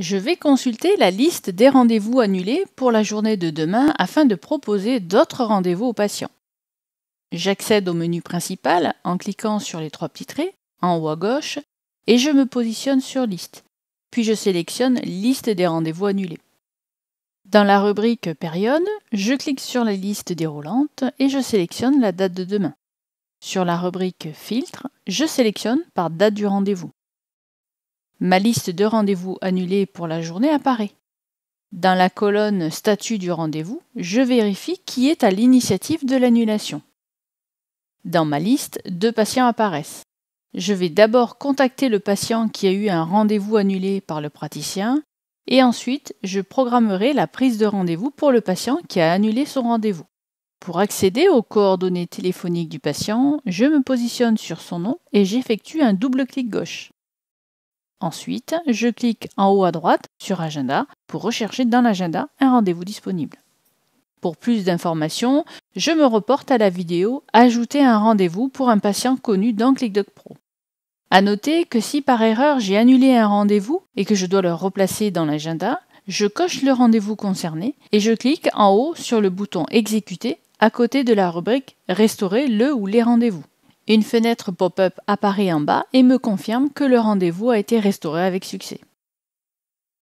Je vais consulter la liste des rendez-vous annulés pour la journée de demain afin de proposer d'autres rendez-vous aux patients. J'accède au menu principal en cliquant sur les trois petits traits en haut à gauche et je me positionne sur Liste. Puis je sélectionne Liste des rendez-vous annulés. Dans la rubrique Période, je clique sur la liste déroulante et je sélectionne la date de demain. Sur la rubrique Filtre, je sélectionne par date du rendez-vous. Ma liste de rendez-vous annulés pour la journée apparaît. Dans la colonne Statut du rendez-vous, je vérifie qui est à l'initiative de l'annulation. Dans ma liste, deux patients apparaissent. Je vais d'abord contacter le patient qui a eu un rendez-vous annulé par le praticien et ensuite je programmerai la prise de rendez-vous pour le patient qui a annulé son rendez-vous. Pour accéder aux coordonnées téléphoniques du patient, je me positionne sur son nom et j'effectue un double clic gauche. Ensuite, je clique en haut à droite sur Agenda pour rechercher dans l'agenda un rendez-vous disponible. Pour plus d'informations, je me reporte à la vidéo Ajouter un rendez-vous pour un patient connu dans ClickDoc Pro. A noter que si par erreur j'ai annulé un rendez-vous et que je dois le replacer dans l'agenda, je coche le rendez-vous concerné et je clique en haut sur le bouton Exécuter à côté de la rubrique Restaurer le ou les rendez-vous. Une fenêtre pop-up apparaît en bas et me confirme que le rendez-vous a été restauré avec succès.